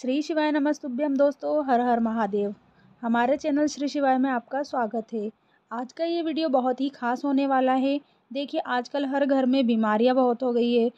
श्री शिवाय नमस्तुभ्यम दोस्तों हर हर महादेव हमारे चैनल श्री शिवाय में आपका स्वागत है आज का ये वीडियो बहुत ही खास होने वाला है देखिए आजकल हर घर में बीमारियां बहुत हो गई है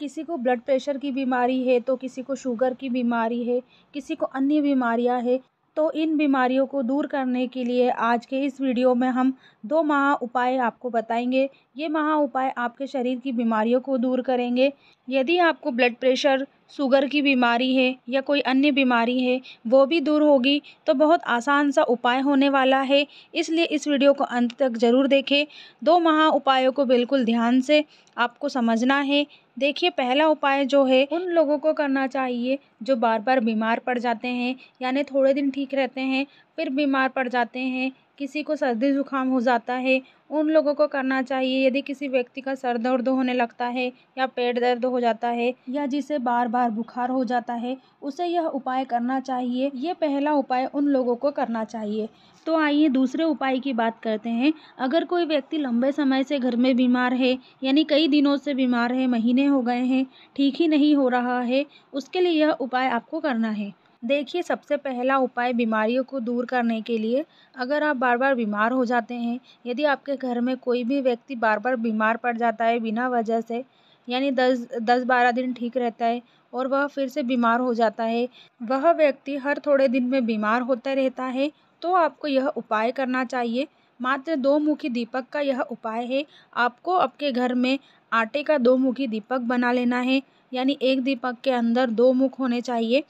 किसी को ब्लड प्रेशर की बीमारी है तो किसी को शुगर की बीमारी है किसी को अन्य बीमारियाँ है तो इन बीमारियों को दूर करने के लिए आज के इस वीडियो में हम दो महा उपाय आपको बताएंगे ये महा उपाय आपके शरीर की बीमारियों को दूर करेंगे यदि आपको ब्लड प्रेशर शुगर की बीमारी है या कोई अन्य बीमारी है वो भी दूर होगी तो बहुत आसान सा उपाय होने वाला है इसलिए इस वीडियो को अंत तक ज़रूर देखें दो महा उपायों को बिल्कुल ध्यान से आपको समझना है देखिए पहला उपाय जो है उन लोगों को करना चाहिए जो बार बार बीमार पड़ जाते हैं यानी थोड़े दिन ठीक रहते हैं फिर बीमार पड़ जाते हैं किसी को सर्दी ज़ुकाम हो जाता है उन लोगों को करना चाहिए यदि किसी व्यक्ति का सर दर्द होने लगता है या पेट दर्द हो जाता है या जिसे बार बार बुखार हो जाता है उसे यह उपाय करना चाहिए ये पहला उपाय उन लोगों को करना चाहिए तो आइए दूसरे उपाय की बात करते हैं अगर कोई व्यक्ति लंबे समय से घर में बीमार है यानी कई दिनों से बीमार है महीने हो गए हैं ठीक ही नहीं हो रहा है उसके लिए यह उपाय आपको करना है देखिए सबसे पहला उपाय बीमारियों को दूर करने के लिए अगर आप बार बार बीमार हो जाते हैं यदि आपके घर में कोई भी व्यक्ति बार बार बीमार पड़ जाता है बिना वजह से यानी दस दस बारह दिन ठीक रहता है और वह फिर से बीमार हो जाता है वह व्यक्ति हर थोड़े दिन में बीमार होता रहता है तो आपको यह उपाय करना चाहिए मात्र दो मुखी दीपक का यह उपाय है आपको आपके घर में आटे का दो मुखी दीपक बना लेना है यानी एक दीपक के अंदर दो मुख होने चाहिए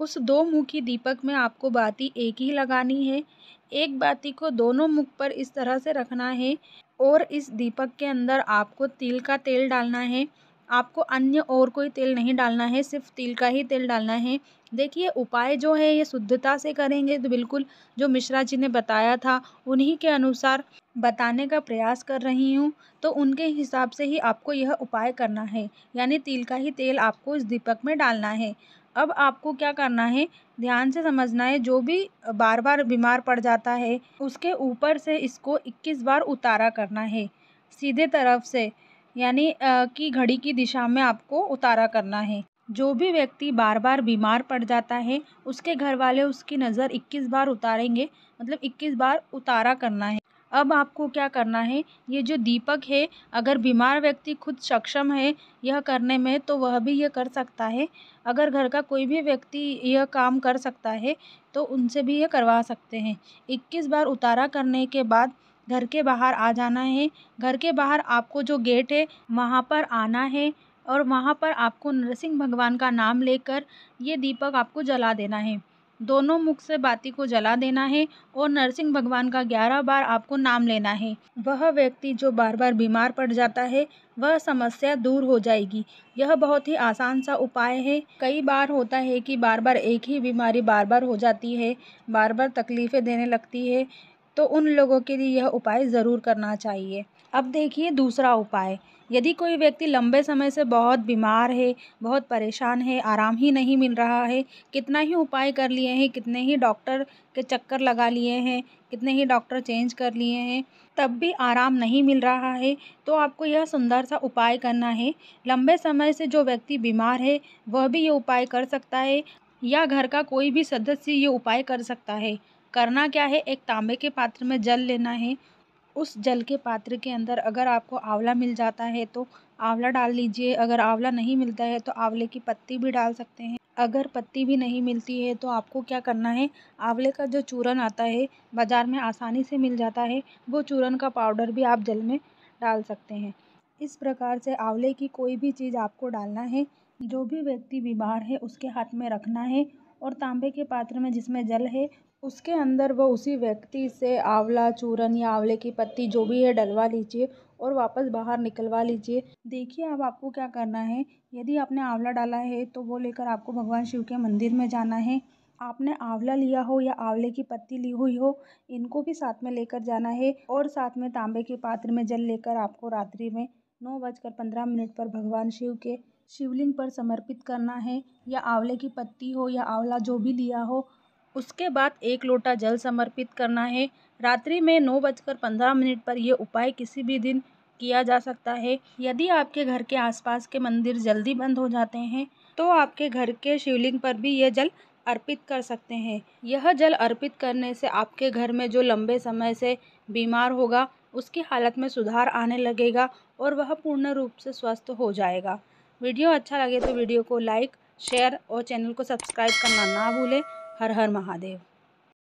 उस दो मुखी दीपक में आपको बाती एक ही लगानी है एक बाती को दोनों मुख पर इस तरह से रखना है और इस दीपक के अंदर आपको तिल का तेल डालना है आपको अन्य और कोई तेल नहीं डालना है सिर्फ तिल का ही तेल डालना है देखिए उपाय जो है ये शुद्धता से करेंगे तो बिल्कुल जो मिश्रा जी ने बताया था उन्हीं के अनुसार बताने का प्रयास कर रही हूँ तो उनके हिसाब से ही आपको यह उपाय करना है यानी तिल का ही तेल आपको इस दीपक में डालना है अब आपको क्या करना है ध्यान से समझना है जो भी बार बार बीमार पड़ जाता है उसके ऊपर से इसको इक्कीस बार उतारा करना है सीधे तरफ से यानी कि घड़ी की दिशा में आपको उतारा करना है जो भी व्यक्ति बार बार बीमार पड़ जाता है उसके घर वाले उसकी नज़र इक्कीस बार उतारेंगे मतलब इक्कीस बार उतारा करना है अब आपको क्या करना है ये जो दीपक है अगर बीमार व्यक्ति खुद सक्षम है यह करने में तो वह भी यह कर सकता है अगर घर का कोई भी व्यक्ति यह काम कर सकता है तो उनसे भी यह करवा सकते हैं इक्कीस बार उतारा करने के बाद घर के बाहर आ जाना है घर के बाहर आपको जो गेट है वहाँ पर आना है और वहाँ पर आपको नरसिंह भगवान का नाम लेकर ये दीपक आपको जला देना है दोनों मुख से बाती को जला देना है और नरसिंह भगवान का ग्यारह बार आपको नाम लेना है वह व्यक्ति जो बार बार बीमार पड़ जाता है वह समस्या दूर हो जाएगी यह बहुत ही आसान सा उपाय है कई बार होता है कि बार बार एक ही बीमारी बार बार हो जाती है बार बार तकलीफ़ें देने लगती है तो उन लोगों के लिए यह उपाय ज़रूर करना चाहिए अब देखिए दूसरा उपाय यदि कोई व्यक्ति लंबे समय से बहुत बीमार है बहुत परेशान है आराम ही नहीं मिल रहा है कितना ही उपाय कर लिए हैं कितने ही डॉक्टर के चक्कर लगा लिए हैं कितने ही डॉक्टर चेंज कर लिए हैं तब भी आराम नहीं मिल रहा है तो आपको यह सुंदर सा उपाय करना है लंबे समय से जो व्यक्ति बीमार है वह भी ये उपाय कर सकता है या घर का कोई भी सदस्य ये उपाय कर सकता है करना क्या है एक तांबे के पात्र में जल लेना है उस जल के पात्र के अंदर अगर आपको आंवला मिल जाता है तो आंवला डाल लीजिए अगर आंवला नहीं मिलता है तो आंवले की पत्ती भी डाल सकते हैं अगर पत्ती भी नहीं मिलती है तो आपको क्या करना है आंवले का जो चूरन आता है बाज़ार में आसानी से मिल जाता है वो चूरन का पाउडर भी आप जल में डाल सकते हैं इस प्रकार से आंवले की कोई भी चीज़ आपको डालना है जो भी व्यक्ति बीमार है उसके हाथ में रखना है और तांबे के पात्र में जिसमें जल है उसके अंदर वह उसी व्यक्ति से आंवला चूरन या आंवले की पत्ती जो भी है डलवा लीजिए और वापस बाहर निकलवा लीजिए देखिए अब आपको क्या करना है यदि आपने आंवला डाला है तो वो लेकर आपको भगवान शिव के मंदिर में जाना है आपने आंवला लिया हो या आंवले की पत्ती ली हुई हो इनको भी साथ में लेकर जाना है और साथ में तांबे के पात्र में जल लेकर आपको रात्रि में नौ बजकर पंद्रह मिनट पर भगवान शिव के शिवलिंग पर समर्पित करना है या आंवले की पत्ती हो या आंवला जो भी लिया हो उसके बाद एक लोटा जल समर्पित करना है रात्रि में नौ बजकर पंद्रह मिनट पर यह उपाय किसी भी दिन किया जा सकता है यदि आपके घर के आसपास के मंदिर जल्दी बंद हो जाते हैं तो आपके घर के शिवलिंग पर भी यह जल अर्पित कर सकते हैं यह जल अर्पित करने से आपके घर में जो लंबे समय से बीमार होगा उसकी हालत में सुधार आने लगेगा और वह पूर्ण रूप से स्वस्थ हो जाएगा वीडियो अच्छा लगे तो वीडियो को लाइक शेयर और चैनल को सब्सक्राइब करना ना भूलें हर हर महादेव